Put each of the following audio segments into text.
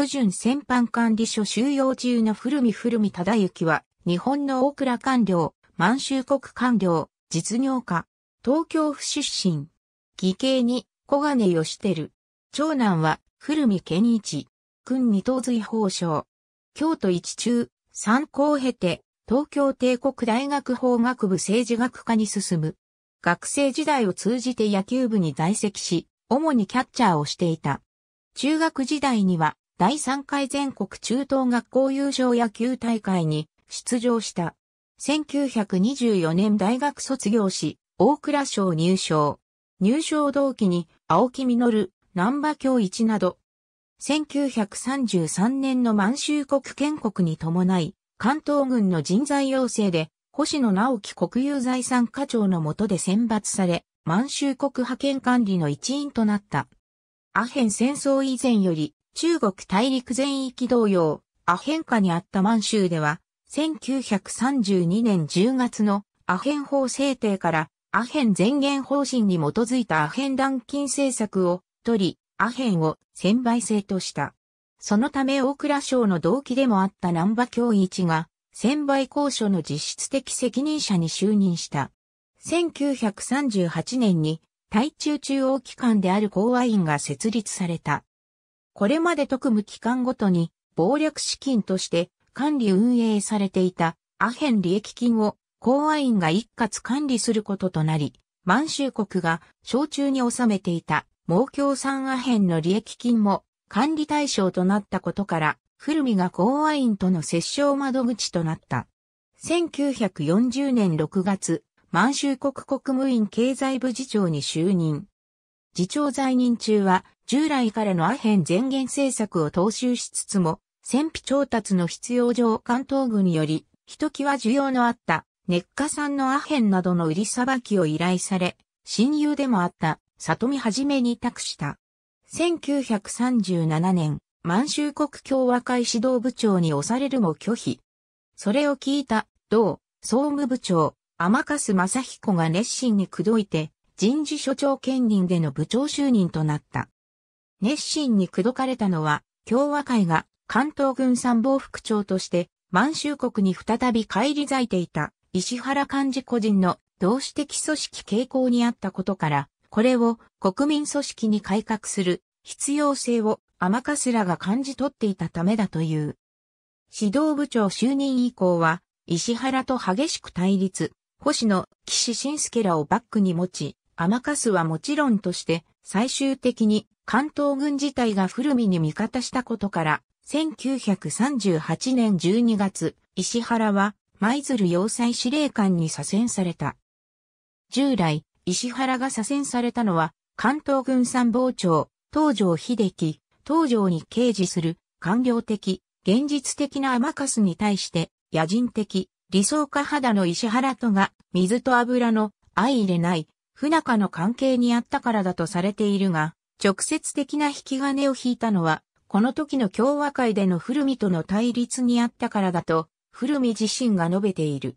武順戦犯管理所収容中の古見古見忠之は、日本の大倉官僚、満州国官僚、実業家、東京府出身。義兄に小金義照。長男は古見健一。君二等随法相。京都一中、参考を経て、東京帝国大学法学部政治学科に進む。学生時代を通じて野球部に在籍し、主にキャッチャーをしていた。中学時代には第3回全国中等学校優勝野球大会に出場した。1924年大学卒業し、大倉賞入賞。入賞同期に青木実、南波京一など。1933年の満州国建国に伴い、関東軍の人材要請で、星野直樹国有財産課長の下で選抜され、満州国派遣管理の一員となった。アヘン戦争以前より中国大陸全域同様、アヘン下にあった満州では、1932年10月のアヘン法制定からアヘン全言方針に基づいたアヘン断金政策を取り、アヘンを専売制とした。そのため大倉省の動機でもあった南波教一が、専売交渉の実質的責任者に就任した。1938年に対中中央機関である公和院が設立された。これまで特務機関ごとに、暴略資金として管理運営されていたアヘン利益金を公安員が一括管理することとなり、満州国が小中に収めていた毛共産アヘンの利益金も管理対象となったことから、古見が公安員との折衝窓口となった。1940年6月、満州国国務院経済部次長に就任。次長在任中は従来からのアヘン全言政策を踏襲しつつも、戦費調達の必要上関東軍により、ひときわ需要のあった熱火産のアヘンなどの売りさばきを依頼され、親友でもあった里見はじめに託した。1937年、満州国共和会指導部長に押されるも拒否。それを聞いた、同、総務部長、天笠正彦が熱心に口説いて、人事所長兼任での部長就任となった。熱心に口説かれたのは、共和会が関東軍参謀副長として満州国に再び返り咲いていた石原幹事個人の同志的組織傾向にあったことから、これを国民組織に改革する必要性を天かすらが感じ取っていたためだという。指導部長就任以降は、石原と激しく対立、星野、岸信介らをバックに持ち、天かすはもちろんとして、最終的に関東軍自体が古見に味方したことから、1938年12月、石原は舞鶴要塞司令官に左遷された。従来、石原が左遷されたのは、関東軍参謀長、東条秀樹、東条に掲示する、官僚的、現実的な甘かすに対して、野人的、理想家肌の石原とが、水と油の相入れない、不仲の関係にあったからだとされているが、直接的な引き金を引いたのは、この時の共和会での古見との対立にあったからだと、古見自身が述べている。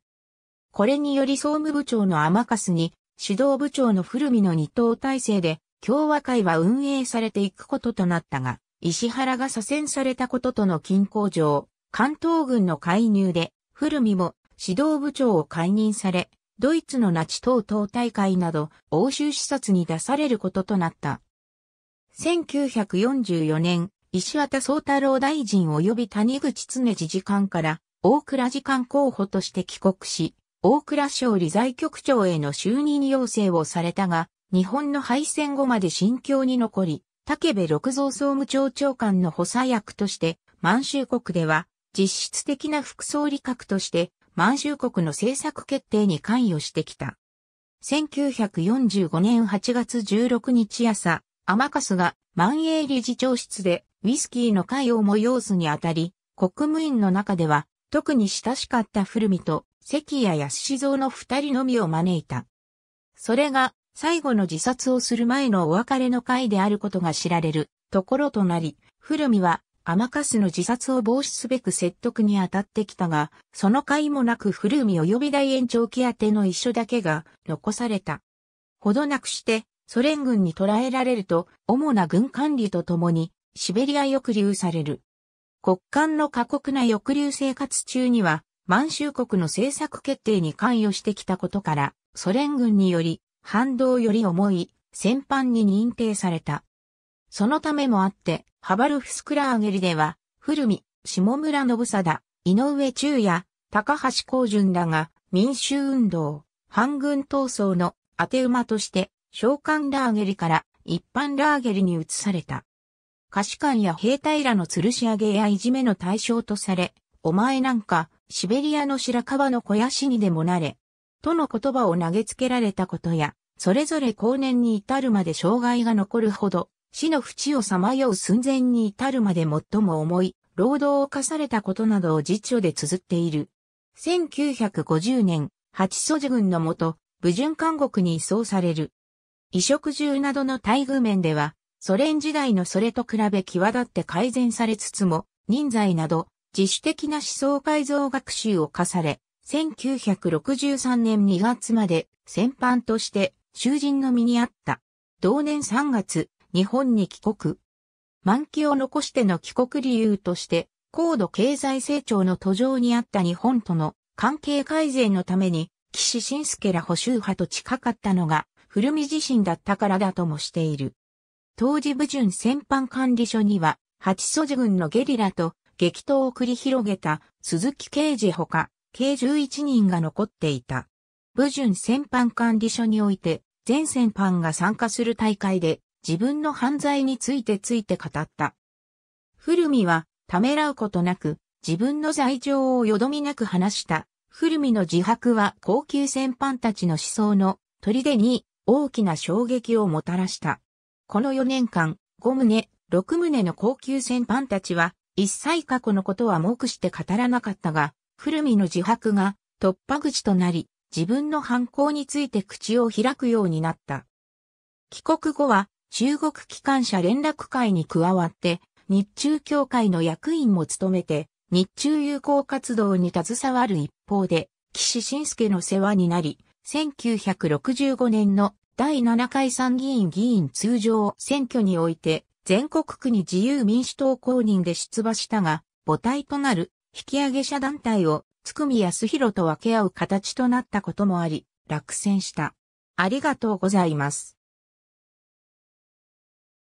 これにより総務部長の甘春に、指導部長の古見の二等体制で、共和会は運営されていくこととなったが、石原が左遷されたこととの均衡上、関東軍の介入で、古見も指導部長を解任され、ドイツのナチ党党大会など、欧州視察に出されることとなった。1944年、石渡総太郎大臣及び谷口常次次官から大倉次官候補として帰国し、大倉省理財局長への就任要請をされたが、日本の敗戦後まで心境に残り、武部六蔵総務庁長官の補佐役として、満州国では実質的な副総理閣として、満州国の政策決定に関与してきた。1945年8月16日朝、甘春が万栄理事長室でウィスキーの会を催すにあたり、国務院の中では特に親しかった古見と関谷康蔵の二人のみを招いた。それが最後の自殺をする前のお別れの会であることが知られるところとなり、古見は甘春の自殺を防止すべく説得に当たってきたが、その会もなく古見及び大延長期宛ての一書だけが残された。ほどなくして、ソ連軍に捕らえられると、主な軍管理とともに、シベリア抑留される。国間の過酷な抑留生活中には、満州国の政策決定に関与してきたことから、ソ連軍により、反動より重い、戦犯に認定された。そのためもあって、ハバルフスクラーゲリでは、古見、下村信貞、井上中也、高橋光順らが、民衆運動、反軍闘争の当て馬として、召喚ラーゲリから一般ラーゲリに移された。下士官や兵隊らの吊るし上げやいじめの対象とされ、お前なんか、シベリアの白樺の肥やしにでもなれ、との言葉を投げつけられたことや、それぞれ後年に至るまで障害が残るほど、死の淵をさまよう寸前に至るまで最も重い、労働を課されたことなどを実書で綴っている。1950年、八祖寺軍のもと、武順監獄に移送される。衣食住などの待遇面では、ソ連時代のそれと比べ際立って改善されつつも、人材など自主的な思想改造学習を課され、1963年2月まで先般として囚人の身にあった。同年3月、日本に帰国。満期を残しての帰国理由として、高度経済成長の途上にあった日本との関係改善のために、岸信介ら保守派と近かったのが古見自身だったからだともしている。当時武順戦犯管理所には、八祖寺軍のゲリラと激闘を繰り広げた鈴木刑事ほか、計11人が残っていた。武順戦犯管理所において、全戦犯が参加する大会で自分の犯罪についてついて語った。古見は、ためらうことなく、自分の罪状をよどみなく話した。古見の自白は高級戦犯たちの思想の砦に大きな衝撃をもたらした。この4年間、5棟、6棟の高級戦犯たちは、一切過去のことは目して語らなかったが、古見の自白が突破口となり、自分の犯行について口を開くようになった。帰国後は、中国機関車連絡会に加わって、日中協会の役員も務めて、日中友好活動に携わる一方で、岸信介の世話になり、1965年の第7回参議院議員通常選挙において、全国区に自由民主党公認で出馬したが、母体となる引き上げ者団体を、つくみ康弘と分け合う形となったこともあり、落選した。ありがとうございます。